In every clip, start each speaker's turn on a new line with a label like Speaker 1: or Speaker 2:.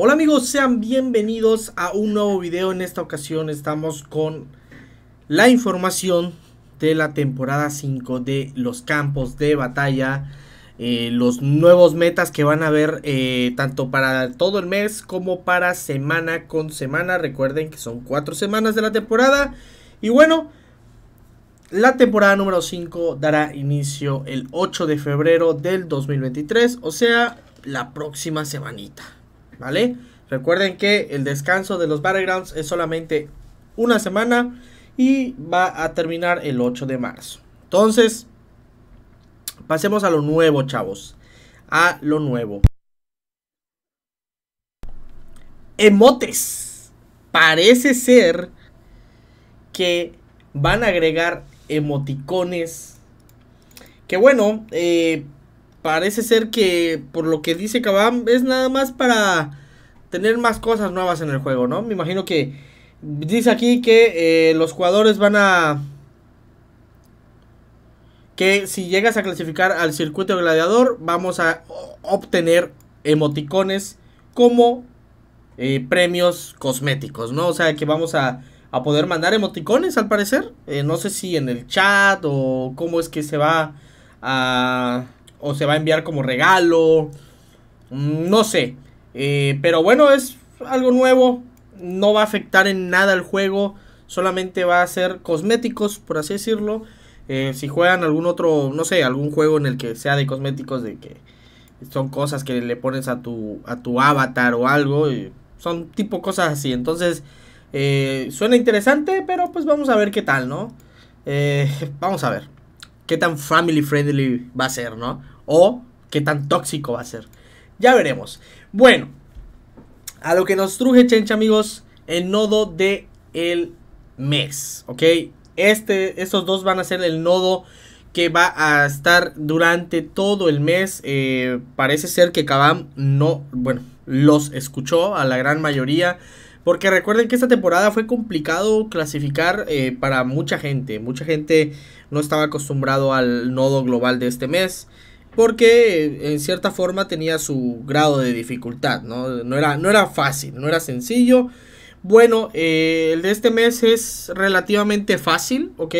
Speaker 1: Hola amigos, sean bienvenidos a un nuevo video. En esta ocasión estamos con la información de la temporada 5 de los campos de batalla. Eh, los nuevos metas que van a haber eh, tanto para todo el mes como para semana con semana. Recuerden que son cuatro semanas de la temporada. Y bueno, la temporada número 5 dará inicio el 8 de febrero del 2023, o sea, la próxima semanita. ¿vale? Recuerden que el descanso de los Battlegrounds es solamente una semana y va a terminar el 8 de marzo. Entonces, pasemos a lo nuevo, chavos. A lo nuevo. Emotes. Parece ser que van a agregar emoticones. Que bueno, eh, parece ser que, por lo que dice Kabam, es nada más para tener más cosas nuevas en el juego, ¿no? Me imagino que dice aquí que eh, los jugadores van a... Que si llegas a clasificar al circuito gladiador, vamos a obtener emoticones como eh, premios cosméticos, ¿no? O sea, que vamos a, poder mandar emoticones al parecer. Eh, no sé si en el chat o cómo es que se va a o se va a enviar como regalo. Mm, no sé. Eh, pero bueno, es algo nuevo. No va a afectar en nada el juego. Solamente va a ser cosméticos, por así decirlo. Eh, si juegan algún otro, no sé, algún juego en el que sea de cosméticos, de que son cosas que le pones a tu, a tu avatar o algo. son tipo cosas así. Entonces, eh, suena interesante, pero pues vamos a ver qué tal, ¿no? vamos a ver qué tan family friendly va a ser, ¿no? O qué tan tóxico va a ser. Ya veremos. Bueno, a lo que nos truje Chencha, amigos, el nodo de el mes, ¿ok? Este, estos dos van a ser el nodo que va a estar durante todo el mes. Eh, parece ser que Kabam no, bueno, los escuchó a la gran mayoría. Porque recuerden que esta temporada fue complicado clasificar eh, para mucha gente. Mucha gente no estaba acostumbrado al nodo global de este mes. Porque eh, en cierta forma tenía su grado de dificultad, ¿no? era, no era fácil, no era sencillo. Bueno, eh, el de este mes es relativamente fácil, ¿ok?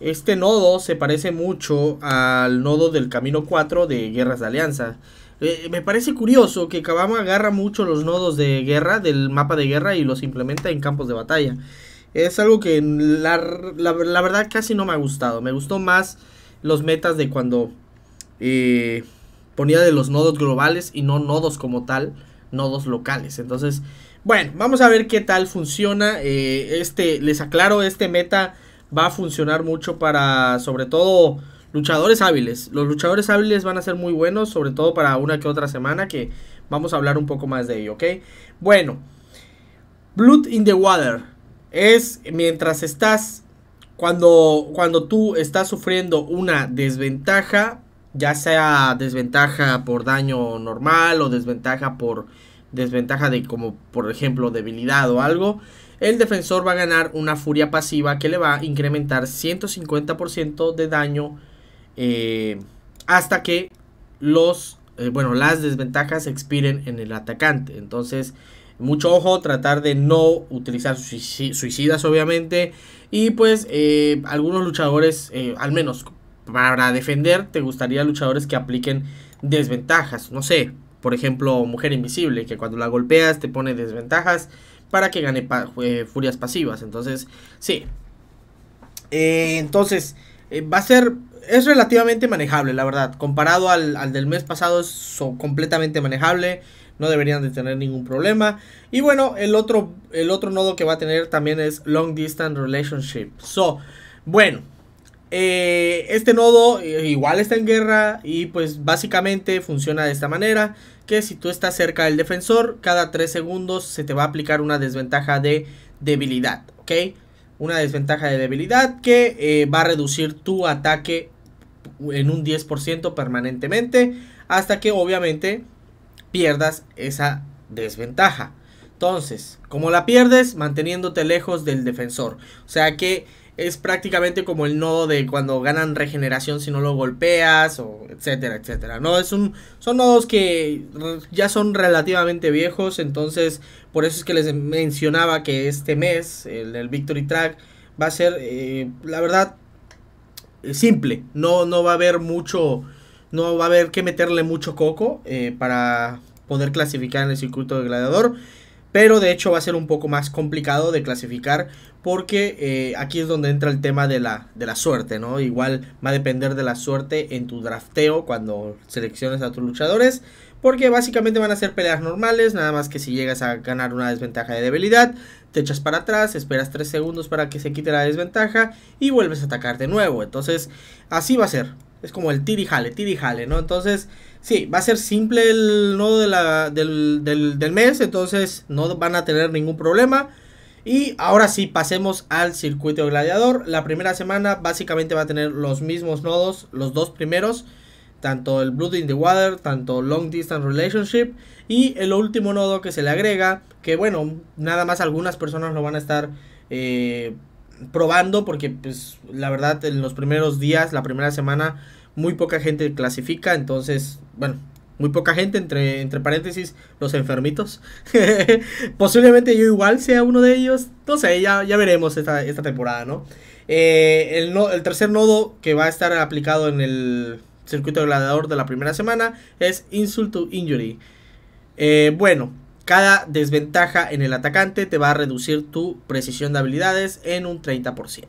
Speaker 1: Este nodo se parece mucho al nodo del camino 4 de Guerras de Alianza. Eh, me parece curioso que Kabama agarra mucho los nodos de guerra, del mapa de guerra, y los implementa en campos de batalla. Es algo que la, la, verdad casi no me ha gustado. Me gustó más los metas de cuando eh, ponía de los nodos globales y no nodos como tal, nodos locales. Entonces, bueno, vamos a ver qué tal funciona. Eh, este, les aclaro, este meta va a funcionar mucho para, sobre todo Luchadores hábiles. Los luchadores hábiles van a ser muy buenos, sobre todo para una que otra semana, que vamos a hablar un poco más de ello, ¿ok? Bueno, Blood in the Water es mientras estás, cuando, cuando tú estás sufriendo una desventaja, ya sea desventaja por daño normal o desventaja por desventaja de como por ejemplo debilidad o algo, el defensor va a ganar una furia pasiva que le va a incrementar 150% de daño eh, hasta que los, eh, bueno, las desventajas expiren en el atacante. Entonces, mucho ojo, tratar de no utilizar suicidas obviamente. Y pues eh, algunos luchadores, al menos para defender, te gustaría luchadores que apliquen desventajas. No sé, por ejemplo, Mujer Invisible, que cuando la golpeas te pone desventajas para que gane furias pasivas. Entonces, sí. entonces, va a ser es relativamente manejable, la verdad. Comparado al, del mes pasado, es completamente manejable. No deberían de tener ningún problema. Y bueno, el otro, el otro nodo que va a tener también es Long Distance Relationship. So, bueno. Eh, este nodo eh, igual está en guerra y pues básicamente funciona de esta manera. Que si tú estás cerca del defensor, cada 3 segundos se te va a aplicar una desventaja de debilidad. ¿Ok? Una desventaja de debilidad que eh, va a reducir tu ataque en un 10% permanentemente hasta que obviamente pierdas esa desventaja. Entonces, como la pierdes? Manteniéndote lejos del defensor. O sea que es prácticamente como el nodo de cuando ganan regeneración si no lo golpeas, o etcétera, etcétera. No, es un, son nodos que ya son relativamente viejos, entonces por eso es que les mencionaba que este mes, el, Victory Track, va a ser, eh, la verdad, simple. No, no va a haber mucho, no va a haber que meterle mucho coco eh, para poder clasificar en el circuito de gladiador. Pero de hecho va a ser un poco más complicado de clasificar porque eh, aquí es donde entra el tema de la, de la suerte, ¿no? Igual va a depender de la suerte en tu drafteo cuando selecciones a tus luchadores. Porque básicamente van a ser peleas normales, nada más que si llegas a ganar una desventaja de debilidad, te echas para atrás, esperas 3 segundos para que se quite la desventaja y vuelves a atacar de nuevo. Entonces, así va a ser. Es como el y jale, y jale, ¿no? Entonces, sí, va a ser simple el nodo del, del mes, entonces no van a tener ningún problema. Y ahora sí, pasemos al circuito gladiador. La primera semana básicamente va a tener los mismos nodos, los dos primeros tanto el Blood in the Water, tanto Long Distance Relationship y el último nodo que se le agrega, que bueno, nada más algunas personas lo van a estar eh, probando porque pues la verdad en los primeros días, la primera semana, muy poca gente clasifica, entonces bueno. Muy poca gente, entre, entre paréntesis, los enfermitos. Posiblemente yo igual sea uno de ellos. No sé, ya, veremos esta, temporada, ¿no? Eh, no, el tercer nodo que va a estar aplicado en el, circuito gladiador de la primera semana es Insult to Injury. Eh, bueno, cada desventaja en el atacante te va a reducir tu precisión de habilidades en un 30%.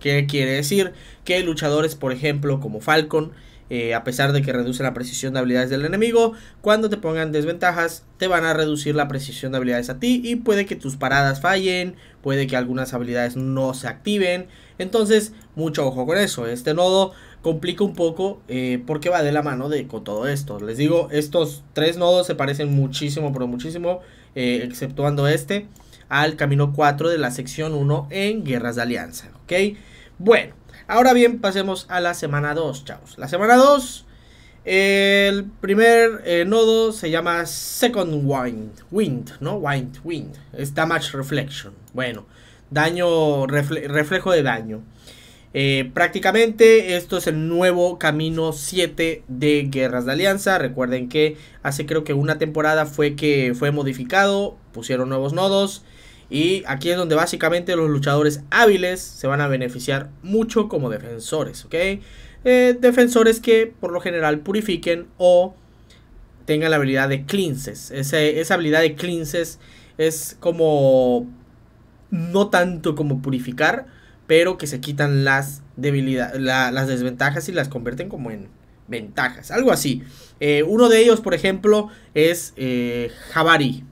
Speaker 1: ¿Qué quiere decir? Que luchadores, por ejemplo, como Falcon, eh, a pesar de que reduce la precisión de habilidades del enemigo, cuando te pongan desventajas, te van a reducir la precisión de habilidades a ti y puede que tus paradas fallen, puede que algunas habilidades no se activen. Entonces, mucho ojo con eso. Este nodo complica un poco eh, porque va de la mano de, con todo esto. Les digo, estos tres nodos se parecen muchísimo, pero muchísimo, eh, exceptuando este, al camino 4 de la sección 1 en Guerras de Alianza. ¿Ok? Bueno, ahora bien, pasemos a la semana 2, chavos. La semana 2, el primer eh, nodo se llama Second Wind, Wind, ¿no? Wind, Wind. Es Damage Reflection. Bueno, daño, reflejo de daño. Eh, prácticamente esto es el nuevo camino 7 de Guerras de Alianza. Recuerden que hace creo que una temporada fue que fue modificado, pusieron nuevos nodos. Y aquí es donde básicamente los luchadores hábiles se van a beneficiar mucho como defensores, ¿ok? Eh, defensores que por lo general purifiquen o tengan la habilidad de cleanses. esa habilidad de cleanses es como... no tanto como purificar, pero que se quitan las debilidades, las desventajas y las convierten como en ventajas, algo así. Eh, uno de ellos, por ejemplo, es eh, Javari.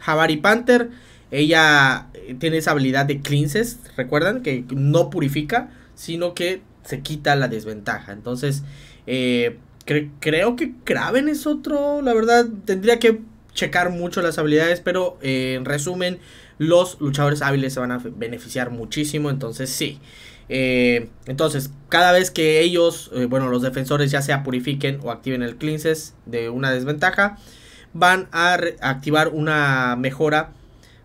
Speaker 1: Javari Panther, ella eh, tiene esa habilidad de cleanses, recuerdan que no purifica, sino que se quita la desventaja. Entonces, creo que Kraven es otro, la verdad, tendría que checar mucho las habilidades, pero en resumen, los luchadores hábiles se van a beneficiar muchísimo, entonces sí. Eh, entonces, cada vez que ellos, eh, bueno, los defensores ya sea purifiquen o activen el cleanses de una desventaja, van a activar una mejora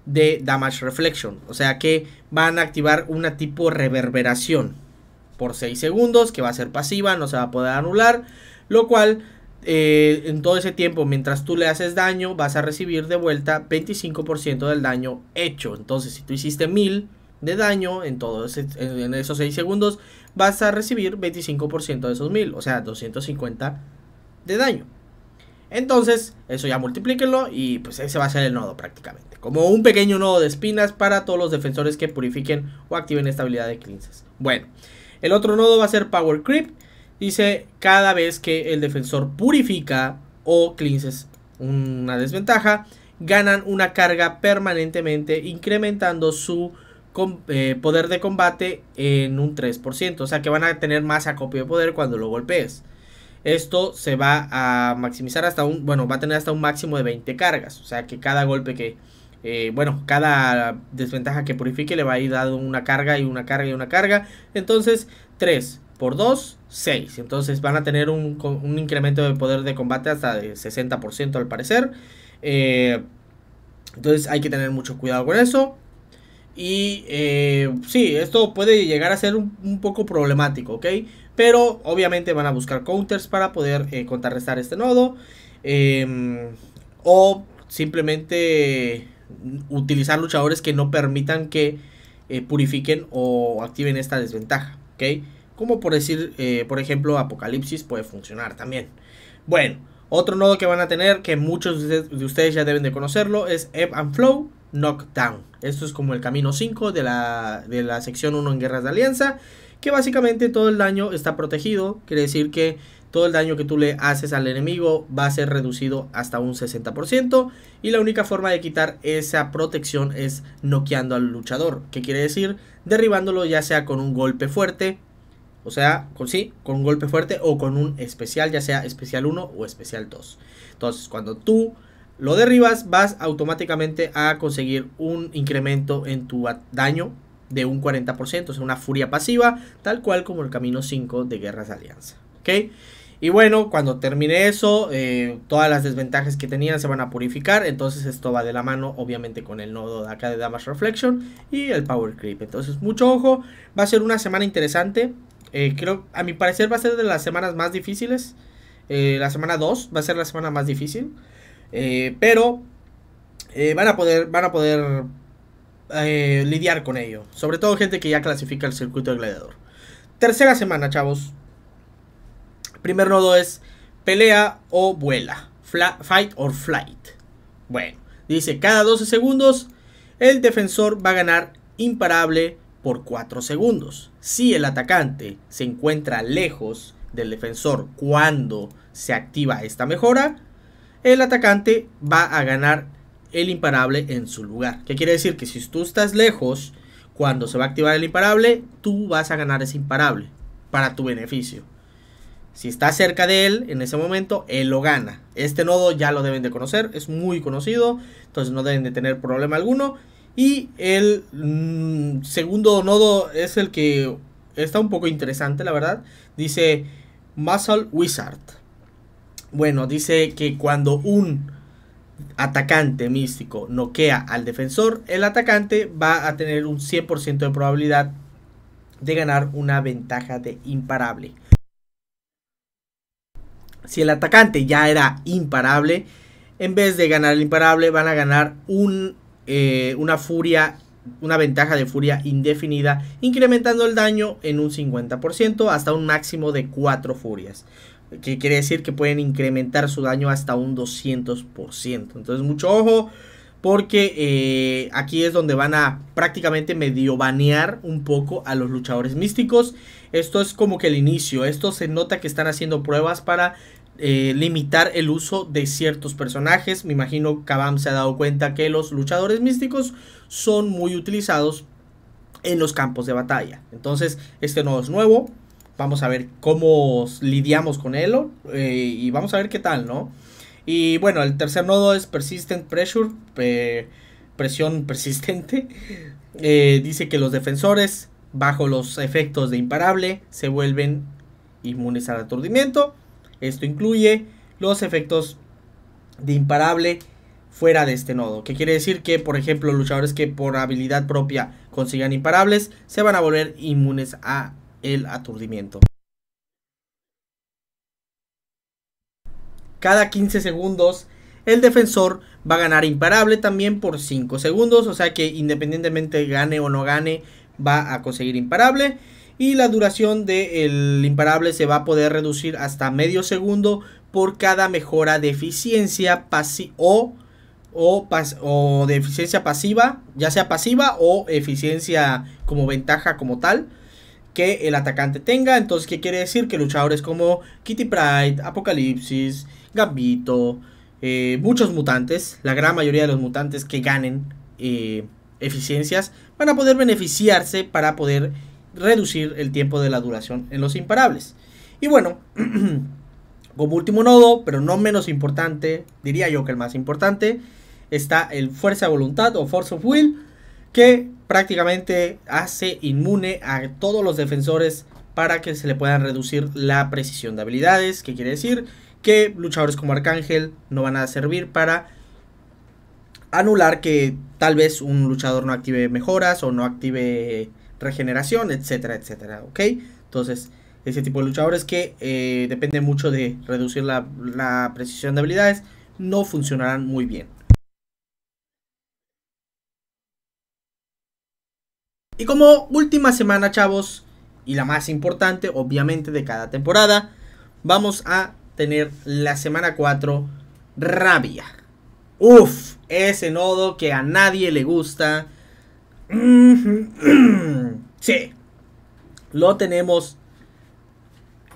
Speaker 1: de damage reflection, o sea que van a activar una tipo reverberación por 6 segundos que va a ser pasiva, no se va a poder anular, lo cual eh, en todo ese tiempo, mientras tú le haces daño, vas a recibir de vuelta 25% del daño hecho. Entonces, si tú hiciste 1000 de daño en, en esos 6 segundos, vas a recibir 25% de esos 1000, o sea, 250 de daño. Entonces, eso ya multiplíquenlo y pues ese va a ser el nodo prácticamente. Como un pequeño nodo de espinas para todos los defensores que purifiquen o activen esta habilidad de cleanses. Bueno, el otro nodo va a ser Power Creep Dice, cada vez que el defensor purifica o cleanses una desventaja, ganan una carga permanentemente incrementando su eh, poder de combate en un 3%. O sea que van a tener más acopio de poder cuando lo golpees. Esto se va a maximizar hasta un, bueno, va a tener hasta un máximo de 20 cargas. O sea que cada golpe que, eh, bueno, cada desventaja que purifique le va a ir dando una carga y una carga y una carga. Entonces, 3 por 2, 6. Entonces van a tener un, incremento de poder de combate hasta de 60% al parecer. Eh, entonces hay que tener mucho cuidado con eso. Y si, eh, sí, esto puede llegar a ser un, poco problemático, ¿ok? Pero obviamente van a buscar counters para poder eh, contrarrestar este nodo. Em, o simplemente utilizar luchadores que no permitan que purifiquen o activen esta desventaja, ¿ok? Como por decir, eh, por ejemplo, Apocalipsis puede funcionar también. Bueno, otro nodo que van a tener, que muchos de ustedes ya deben de conocerlo, es Ebb and Flow Knockdown. Esto es como el camino 5 de la, sección 1 en Guerras de Alianza, que básicamente todo el daño está protegido, quiere decir que todo el daño que tú le haces al enemigo va a ser reducido hasta un 60% y la única forma de quitar esa protección es noqueando al luchador, que quiere decir derribándolo ya sea con un golpe fuerte o sea, con sí, con un golpe fuerte o con un especial, ya sea especial 1 o especial 2. Entonces, cuando tú lo derribas, vas automáticamente a conseguir un incremento en tu daño de un 40%, o sea, una furia pasiva, tal cual como el camino 5 de Guerras de Alianza. ¿Ok? Y bueno, cuando termine eso, eh, todas las desventajas que tenían se van a purificar. Entonces esto va de la mano, obviamente, con el nodo de acá de Damage Reflection y el Power Creep. Entonces, mucho ojo. Va a ser una semana interesante. Eh, creo, a mi parecer va a ser de las semanas más difíciles. Eh, la semana 2 va a ser la semana más difícil. Eh, pero van a poder, van a poder lidiar con ello. Sobre todo gente que ya clasifica el circuito de gladiador. Tercera semana, chavos. Primer nodo es pelea o vuela. fight or flight. Bueno, dice cada 12 segundos el defensor va a ganar imparable por 4 segundos. Si el atacante se encuentra lejos del defensor cuando se activa esta mejora, el atacante va a ganar el imparable en su lugar. ¿Qué quiere decir? Que si tú estás lejos, cuando se va a activar el imparable, tú vas a ganar ese imparable para tu beneficio. Si está cerca de él en ese momento, él lo gana. Este nodo ya lo deben de conocer, es muy conocido, entonces no deben de tener problema alguno. Y el mm, segundo nodo es el que está un poco interesante, la verdad. Dice Muscle Wizard. Bueno, dice que cuando un atacante místico noquea al defensor, el atacante va a tener un 100% de probabilidad de ganar una ventaja de imparable. Si el atacante ya era imparable, en vez de ganar el imparable, van a ganar un eh, una furia una ventaja de furia indefinida, incrementando el daño en un 50% hasta un máximo de 4 furias. Que quiere decir que pueden incrementar su daño hasta un 200%. Entonces, mucho ojo, porque eh, aquí es donde van a prácticamente medio banear un poco a los luchadores místicos. Esto es como que el inicio. Esto se nota que están haciendo pruebas para eh, limitar el uso de ciertos personajes. Me imagino que Kabam se ha dado cuenta que los luchadores místicos son muy utilizados en los campos de batalla. Entonces, este nodo es nuevo. Vamos a ver cómo lidiamos con él eh, y vamos a ver qué tal, ¿no? Y bueno, el tercer nodo es Persistent Pressure, presión persistente. Eh, dice que los defensores, bajo los efectos de imparable, se vuelven inmunes al aturdimiento. Esto incluye los efectos de imparable fuera de este nodo, que quiere decir que, por ejemplo, luchadores que por habilidad propia consigan imparables se van a volver inmunes a el aturdimiento. Cada 15 segundos el defensor va a ganar imparable también por 5 segundos, o sea que independientemente gane o no gane va a conseguir imparable y la duración del imparable se va a poder reducir hasta medio segundo por cada mejora de eficiencia o, o de eficiencia pasiva, ya sea pasiva o eficiencia como ventaja como tal que el atacante tenga. Entonces, ¿qué quiere decir? Que luchadores como Kitty Pride, Apocalipsis, Gambito, eh, muchos mutantes, la gran mayoría de los mutantes que ganen eh, eficiencias, van a poder beneficiarse para poder reducir el tiempo de la duración en los imparables. Y bueno, como último nodo, pero no menos importante, diría yo que el más importante, está el fuerza de voluntad o force of will, que prácticamente hace inmune a todos los defensores para que se le puedan reducir la precisión de habilidades, que quiere decir que luchadores como Arcángel no van a servir para anular que tal vez un luchador no active mejoras o no active regeneración, etcétera, etcétera, ¿ok? Entonces, ese tipo de luchadores que eh, depende mucho de reducir la, la precisión de habilidades, no funcionarán muy bien. Y como última semana, chavos, y la más importante, obviamente, de cada temporada, vamos a tener la semana 4, Rabia. Uf, ese nodo que a nadie le gusta Sí. Lo tenemos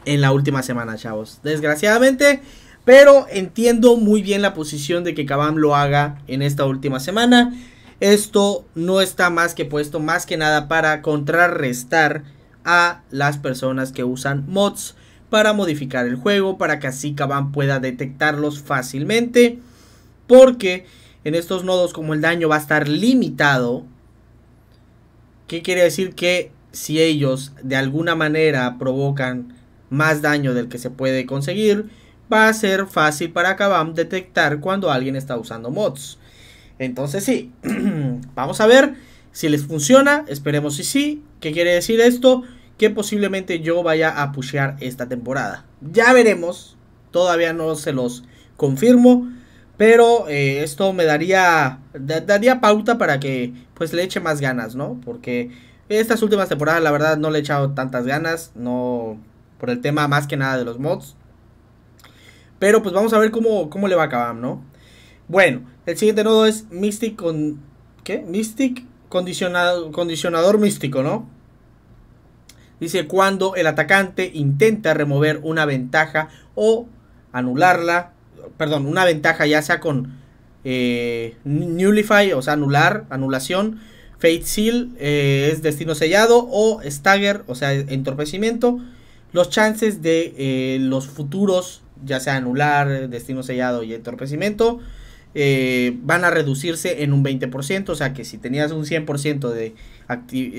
Speaker 1: en la última semana, chavos. Desgraciadamente. Pero entiendo muy bien la posición de que Kabam lo haga en esta última semana. Esto no está más que puesto, más que nada para contrarrestar a las personas que usan mods para modificar el juego, para que así Kabam pueda detectarlos fácilmente. Porque en estos nodos, como el daño va a estar limitado, ¿Qué quiere decir que si ellos de alguna manera provocan más daño del que se puede conseguir, va a ser fácil para Kabam detectar cuando alguien está usando mods. Entonces sí, vamos a ver si les funciona, esperemos si sí. ¿Qué quiere decir esto? Que posiblemente yo vaya a pushear esta temporada. Ya veremos, todavía no se los confirmo, pero eh, esto me daría, daría pauta para que pues le eche más ganas, ¿no? Porque estas últimas temporadas la verdad no le he echado tantas ganas, no por el tema más que nada de los mods. Pero pues vamos a ver cómo, cómo le va a acabar, ¿no? Bueno, el siguiente nodo es Mystic con... ¿Qué? Mystic condicionador místico, ¿no? Dice cuando el atacante intenta remover una ventaja o anularla perdón, una ventaja ya sea con eh, Nullify, o sea, anular, anulación, Fate Seal eh, es destino sellado o Stagger, o sea, entorpecimiento, los chances de eh, los futuros, ya sea anular, destino sellado y entorpecimiento, van a reducirse en un 20%, o sea que si tenías un 100% de,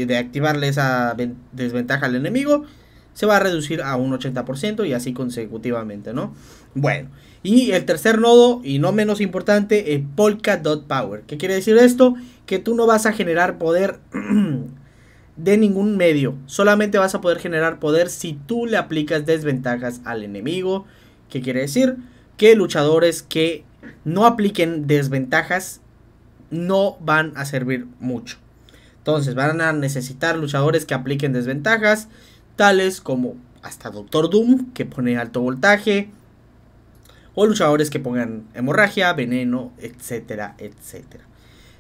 Speaker 1: de activarle esa desventaja al enemigo, se va a reducir a un 80% y así consecutivamente, ¿no? Bueno, y el tercer nodo, y no menos importante, es Dot Power. ¿Qué quiere decir esto? Que tú no vas a generar poder de ningún medio. Solamente vas a poder generar poder si tú le aplicas desventajas al enemigo. ¿Qué quiere decir? Que luchadores que no apliquen desventajas no van a servir mucho. Entonces van a necesitar luchadores que apliquen desventajas tales como hasta Doctor Doom, que pone alto voltaje, o luchadores que pongan hemorragia, veneno, etcétera, etcétera.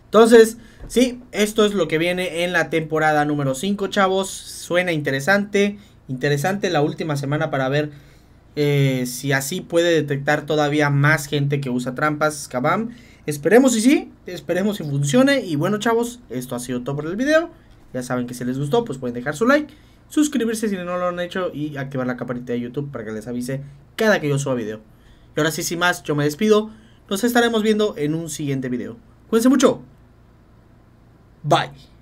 Speaker 1: Entonces, sí, esto es lo que viene en la temporada número 5, chavos. Suena interesante, interesante la última semana para ver eh, si así puede detectar todavía más gente que usa trampas, Kabam. Esperemos y sí, esperemos si funcione. Y bueno, chavos, esto ha sido todo por el video. Ya saben que si les gustó, pues pueden dejar su like suscribirse si no lo han hecho y activar la campanita de YouTube para que les avise cada que yo suba video. Y ahora sí, sin más, yo me despido. Nos estaremos viendo en un siguiente video. Cuídense mucho. Bye.